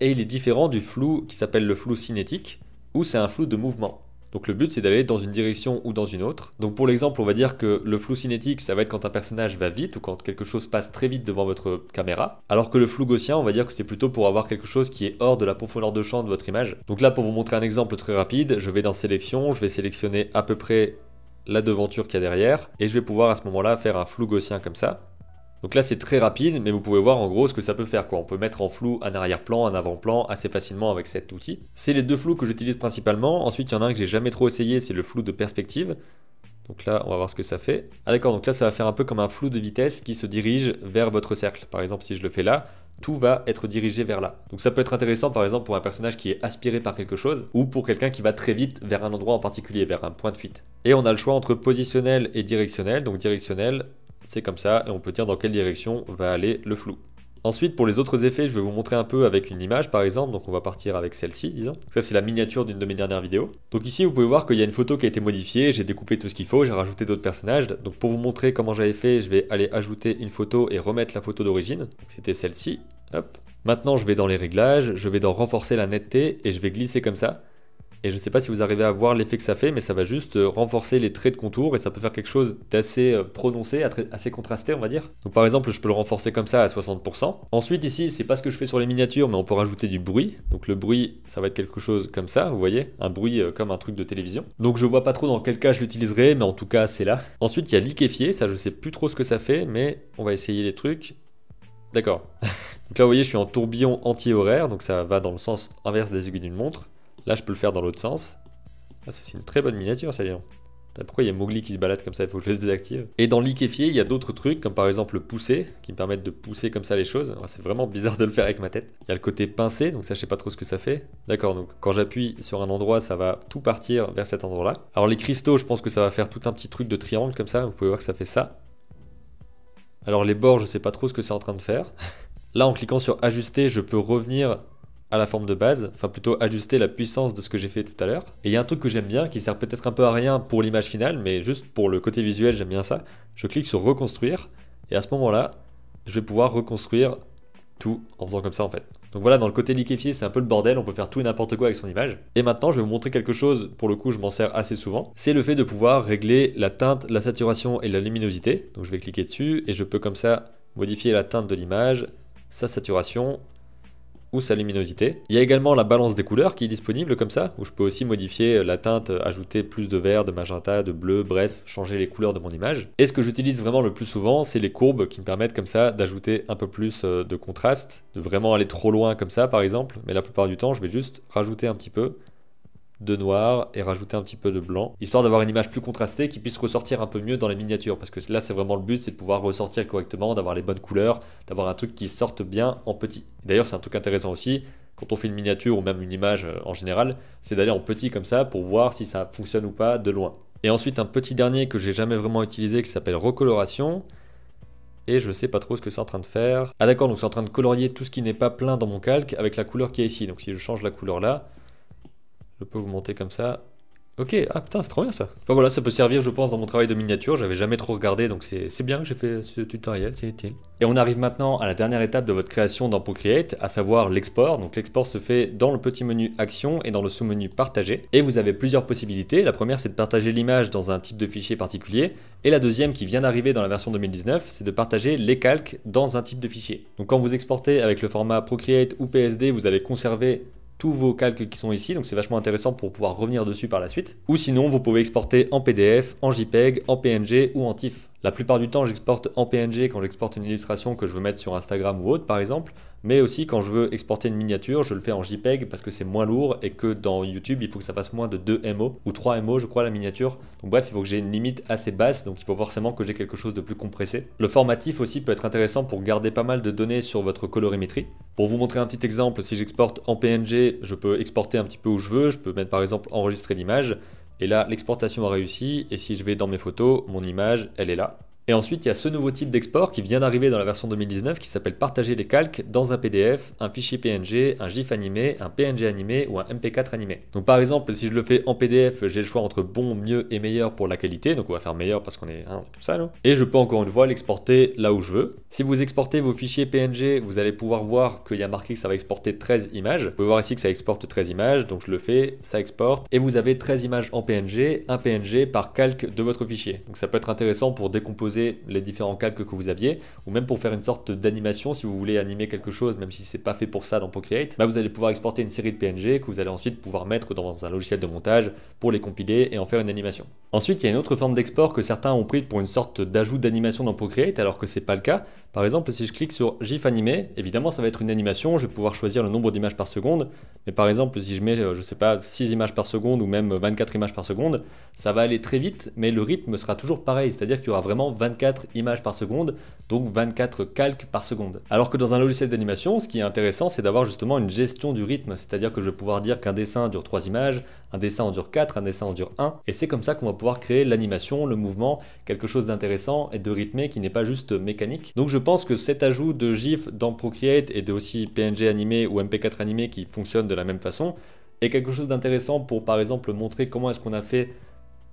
Et il est différent du flou qui s'appelle le flou cinétique, où c'est un flou de mouvement. Donc le but, c'est d'aller dans une direction ou dans une autre. Donc pour l'exemple, on va dire que le flou cinétique, ça va être quand un personnage va vite ou quand quelque chose passe très vite devant votre caméra. Alors que le flou gaussien, on va dire que c'est plutôt pour avoir quelque chose qui est hors de la profondeur de champ de votre image. Donc là, pour vous montrer un exemple très rapide, je vais dans sélection, je vais sélectionner à peu près la devanture qu'il y a derrière et je vais pouvoir à ce moment-là faire un flou gaussien comme ça. Donc là, c'est très rapide, mais vous pouvez voir en gros ce que ça peut faire. Quoi. On peut mettre en flou un arrière-plan, un avant-plan assez facilement avec cet outil. C'est les deux flous que j'utilise principalement. Ensuite, il y en a un que j'ai jamais trop essayé, c'est le flou de perspective. Donc là, on va voir ce que ça fait. Ah d'accord, donc là, ça va faire un peu comme un flou de vitesse qui se dirige vers votre cercle. Par exemple, si je le fais là, tout va être dirigé vers là. Donc ça peut être intéressant, par exemple, pour un personnage qui est aspiré par quelque chose ou pour quelqu'un qui va très vite vers un endroit en particulier, vers un point de fuite. Et on a le choix entre positionnel et directionnel. Donc directionnel, comme ça et on peut dire dans quelle direction va aller le flou. Ensuite, pour les autres effets, je vais vous montrer un peu avec une image par exemple. Donc on va partir avec celle-ci, disons. ça, c'est la miniature d'une de mes dernières vidéos. Donc ici, vous pouvez voir qu'il y a une photo qui a été modifiée. J'ai découpé tout ce qu'il faut, j'ai rajouté d'autres personnages. Donc pour vous montrer comment j'avais fait, je vais aller ajouter une photo et remettre la photo d'origine. C'était celle-ci. Hop. Maintenant, je vais dans les réglages, je vais dans renforcer la netteté et je vais glisser comme ça. Et je ne sais pas si vous arrivez à voir l'effet que ça fait, mais ça va juste euh, renforcer les traits de contour et ça peut faire quelque chose d'assez euh, prononcé, assez contrasté, on va dire. Donc par exemple, je peux le renforcer comme ça à 60%. Ensuite ici, c'est pas ce que je fais sur les miniatures, mais on peut rajouter du bruit. Donc le bruit, ça va être quelque chose comme ça, vous voyez, un bruit euh, comme un truc de télévision. Donc je vois pas trop dans quel cas je l'utiliserai, mais en tout cas, c'est là. Ensuite, il y a liquéfier, ça je sais plus trop ce que ça fait, mais on va essayer les trucs. D'accord. <laughs> donc là, vous voyez, je suis en tourbillon anti-horaire, donc ça va dans le sens inverse des aiguilles d'une montre. Là, je peux le faire dans l'autre sens. Ah, ça, c'est une très bonne miniature, ça, Pourquoi il y a Mowgli qui se balade comme ça Il faut que je le désactive. Et dans liquéfier, il y a d'autres trucs, comme par exemple le pousser, qui me permettent de pousser comme ça les choses. Ah, c'est vraiment bizarre de le faire avec ma tête. Il y a le côté pincé, donc ça, je sais pas trop ce que ça fait. D'accord, donc quand j'appuie sur un endroit, ça va tout partir vers cet endroit-là. Alors les cristaux, je pense que ça va faire tout un petit truc de triangle comme ça. Vous pouvez voir que ça fait ça. Alors les bords, je sais pas trop ce que c'est en train de faire. <laughs> Là, en cliquant sur ajuster, je peux revenir à la forme de base, enfin plutôt ajuster la puissance de ce que j'ai fait tout à l'heure. Et il y a un truc que j'aime bien, qui sert peut-être un peu à rien pour l'image finale, mais juste pour le côté visuel, j'aime bien ça. Je clique sur reconstruire, et à ce moment-là, je vais pouvoir reconstruire tout en faisant comme ça en fait. Donc voilà, dans le côté liquéfié, c'est un peu le bordel, on peut faire tout et n'importe quoi avec son image. Et maintenant, je vais vous montrer quelque chose, pour le coup, je m'en sers assez souvent. C'est le fait de pouvoir régler la teinte, la saturation et la luminosité. Donc je vais cliquer dessus et je peux comme ça modifier la teinte de l'image, sa saturation ou sa luminosité. Il y a également la balance des couleurs qui est disponible comme ça, où je peux aussi modifier euh, la teinte, euh, ajouter plus de vert, de magenta, de bleu, bref, changer les couleurs de mon image. Et ce que j'utilise vraiment le plus souvent, c'est les courbes qui me permettent comme ça d'ajouter un peu plus euh, de contraste, de vraiment aller trop loin comme ça par exemple, mais la plupart du temps je vais juste rajouter un petit peu de noir et rajouter un petit peu de blanc, histoire d'avoir une image plus contrastée qui puisse ressortir un peu mieux dans les miniatures, parce que là c'est vraiment le but, c'est de pouvoir ressortir correctement, d'avoir les bonnes couleurs, d'avoir un truc qui sorte bien en petit. D'ailleurs c'est un truc intéressant aussi, quand on fait une miniature ou même une image euh, en général, c'est d'aller en petit comme ça pour voir si ça fonctionne ou pas de loin. Et ensuite un petit dernier que j'ai jamais vraiment utilisé qui s'appelle recoloration, et je sais pas trop ce que c'est en train de faire. Ah d'accord, donc c'est en train de colorier tout ce qui n'est pas plein dans mon calque avec la couleur qui est ici. Donc si je change la couleur là, je peux augmenter comme ça. Ok, ah putain, c'est trop bien ça. Enfin voilà, ça peut servir, je pense, dans mon travail de miniature. J'avais jamais trop regardé, donc c'est bien que j'ai fait ce tutoriel, c'est utile. Et on arrive maintenant à la dernière étape de votre création dans Procreate, à savoir l'export. Donc l'export se fait dans le petit menu Action et dans le sous-menu Partager. Et vous avez plusieurs possibilités. La première, c'est de partager l'image dans un type de fichier particulier. Et la deuxième, qui vient d'arriver dans la version 2019, c'est de partager les calques dans un type de fichier. Donc quand vous exportez avec le format Procreate ou PSD, vous allez conserver tous vos calques qui sont ici, donc c'est vachement intéressant pour pouvoir revenir dessus par la suite. Ou sinon, vous pouvez exporter en PDF, en JPEG, en PNG ou en TIFF. La plupart du temps, j'exporte en PNG quand j'exporte une illustration que je veux mettre sur Instagram ou autre, par exemple. Mais aussi, quand je veux exporter une miniature, je le fais en JPEG parce que c'est moins lourd et que dans YouTube, il faut que ça fasse moins de 2 MO ou 3 MO, je crois, la miniature. Donc bref, il faut que j'ai une limite assez basse, donc il faut forcément que j'ai quelque chose de plus compressé. Le formatif aussi peut être intéressant pour garder pas mal de données sur votre colorimétrie. Pour vous montrer un petit exemple, si j'exporte en PNG, je peux exporter un petit peu où je veux. Je peux mettre par exemple enregistrer l'image. Et là, l'exportation a réussi. Et si je vais dans mes photos, mon image, elle est là. Et ensuite, il y a ce nouveau type d'export qui vient d'arriver dans la version 2019 qui s'appelle partager les calques dans un PDF, un fichier PNG, un GIF animé, un PNG animé ou un MP4 animé. Donc par exemple, si je le fais en PDF, j'ai le choix entre bon, mieux et meilleur pour la qualité. Donc on va faire meilleur parce qu'on est, hein, comme ça, non Et je peux encore une fois l'exporter là où je veux. Si vous exportez vos fichiers PNG, vous allez pouvoir voir qu'il y a marqué que ça va exporter 13 images. Vous pouvez voir ici que ça exporte 13 images, donc je le fais, ça exporte. Et vous avez 13 images en PNG, un PNG par calque de votre fichier. Donc ça peut être intéressant pour décomposer les différents calques que vous aviez, ou même pour faire une sorte d'animation, si vous voulez animer quelque chose, même si c'est pas fait pour ça dans Procreate, bah vous allez pouvoir exporter une série de PNG que vous allez ensuite pouvoir mettre dans un logiciel de montage pour les compiler et en faire une animation. Ensuite, il y a une autre forme d'export que certains ont pris pour une sorte d'ajout d'animation dans Procreate, alors que c'est pas le cas. Par exemple, si je clique sur GIF animé, évidemment ça va être une animation, je vais pouvoir choisir le nombre d'images par seconde, mais par exemple, si je mets, euh, je sais pas, 6 images par seconde ou même 24 images par seconde, ça va aller très vite, mais le rythme sera toujours pareil, c'est-à-dire qu'il y aura vraiment 24 images par seconde, donc 24 calques par seconde. Alors que dans un logiciel d'animation, ce qui est intéressant, c'est d'avoir justement une gestion du rythme, c'est-à-dire que je vais pouvoir dire qu'un dessin dure 3 images, un dessin en dure 4, un dessin en dure 1, et c'est comme ça qu'on va pouvoir créer l'animation, le mouvement, quelque chose d'intéressant et de rythmé qui n'est pas juste mécanique. Donc je pense que cet ajout de GIF dans Procreate et de aussi PNG animé ou MP4 animé qui fonctionne de la même façon, est quelque chose d'intéressant pour par exemple montrer comment est-ce qu'on a fait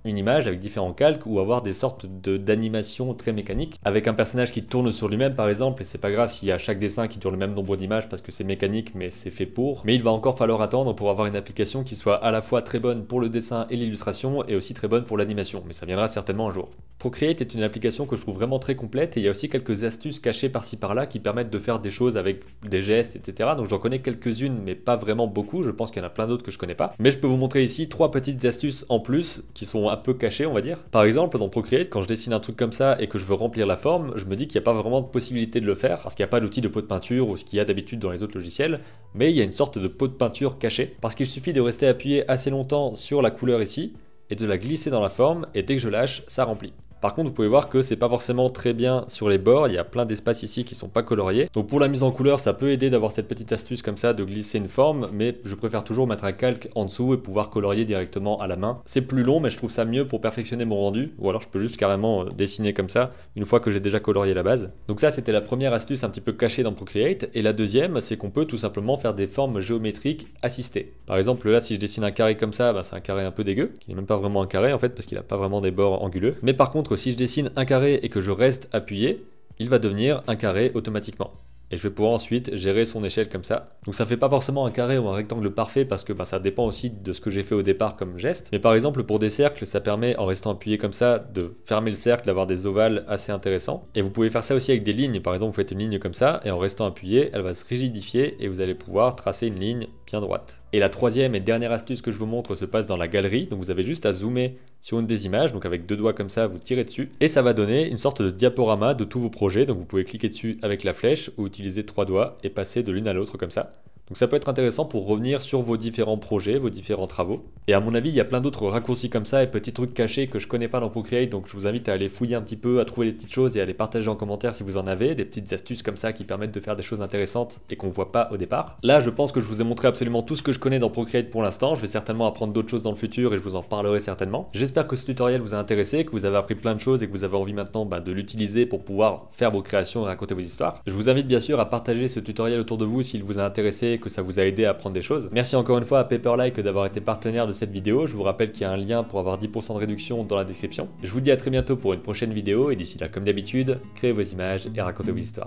une image avec différents calques ou avoir des sortes d'animations très mécaniques avec un personnage qui tourne sur lui-même par exemple et c'est pas grave s'il y a chaque dessin qui tourne le même nombre d'images parce que c'est mécanique mais c'est fait pour mais il va encore falloir attendre pour avoir une application qui soit à la fois très bonne pour le dessin et l'illustration et aussi très bonne pour l'animation mais ça viendra certainement un jour. Procreate est une application que je trouve vraiment très complète et il y a aussi quelques astuces cachées par-ci par-là qui permettent de faire des choses avec des gestes etc donc j'en connais quelques-unes mais pas vraiment beaucoup je pense qu'il y en a plein d'autres que je connais pas mais je peux vous montrer ici trois petites astuces en plus qui sont un peu caché on va dire. Par exemple, dans Procreate, quand je dessine un truc comme ça et que je veux remplir la forme, je me dis qu'il n'y a pas vraiment de possibilité de le faire, parce qu'il n'y a pas d'outil de pot de peinture ou ce qu'il y a d'habitude dans les autres logiciels, mais il y a une sorte de pot de peinture cachée, parce qu'il suffit de rester appuyé assez longtemps sur la couleur ici, et de la glisser dans la forme, et dès que je lâche, ça remplit. Par contre, vous pouvez voir que c'est pas forcément très bien sur les bords. Il y a plein d'espaces ici qui sont pas coloriés. Donc pour la mise en couleur, ça peut aider d'avoir cette petite astuce comme ça de glisser une forme, mais je préfère toujours mettre un calque en dessous et pouvoir colorier directement à la main. C'est plus long, mais je trouve ça mieux pour perfectionner mon rendu. Ou alors je peux juste carrément euh, dessiner comme ça une fois que j'ai déjà colorié la base. Donc ça, c'était la première astuce un petit peu cachée dans Procreate. Et la deuxième, c'est qu'on peut tout simplement faire des formes géométriques assistées. Par exemple, là, si je dessine un carré comme ça, bah, c'est un carré un peu dégueu, qui n'est même pas vraiment un carré en fait, parce qu'il n'a pas vraiment des bords anguleux. Mais par contre, si je dessine un carré et que je reste appuyé, il va devenir un carré automatiquement et je vais pouvoir ensuite gérer son échelle comme ça. Donc ça fait pas forcément un carré ou un rectangle parfait parce que bah, ça dépend aussi de ce que j'ai fait au départ comme geste. Mais par exemple pour des cercles, ça permet en restant appuyé comme ça de fermer le cercle, d'avoir des ovales assez intéressants. Et vous pouvez faire ça aussi avec des lignes. Par exemple vous faites une ligne comme ça et en restant appuyé, elle va se rigidifier et vous allez pouvoir tracer une ligne bien droite. Et la troisième et dernière astuce que je vous montre se passe dans la galerie. Donc vous avez juste à zoomer sur une des images. Donc avec deux doigts comme ça, vous tirez dessus et ça va donner une sorte de diaporama de tous vos projets. Donc vous pouvez cliquer dessus avec la flèche ou utiliser utiliser trois doigts et passer de l'une à l'autre comme ça. Donc ça peut être intéressant pour revenir sur vos différents projets, vos différents travaux. Et à mon avis, il y a plein d'autres raccourcis comme ça et petits trucs cachés que je connais pas dans Procreate, donc je vous invite à aller fouiller un petit peu, à trouver des petites choses et à les partager en commentaire si vous en avez, des petites astuces comme ça qui permettent de faire des choses intéressantes et qu'on voit pas au départ. Là, je pense que je vous ai montré absolument tout ce que je connais dans Procreate pour l'instant, je vais certainement apprendre d'autres choses dans le futur et je vous en parlerai certainement. J'espère que ce tutoriel vous a intéressé, que vous avez appris plein de choses et que vous avez envie maintenant bah, de l'utiliser pour pouvoir faire vos créations et raconter vos histoires. Je vous invite bien sûr à partager ce tutoriel autour de vous s'il vous a intéressé que ça vous a aidé à apprendre des choses. Merci encore une fois à Paperlike d'avoir été partenaire de cette vidéo. Je vous rappelle qu'il y a un lien pour avoir 10% de réduction dans la description. Je vous dis à très bientôt pour une prochaine vidéo et d'ici là, comme d'habitude, créez vos images et racontez vos histoires.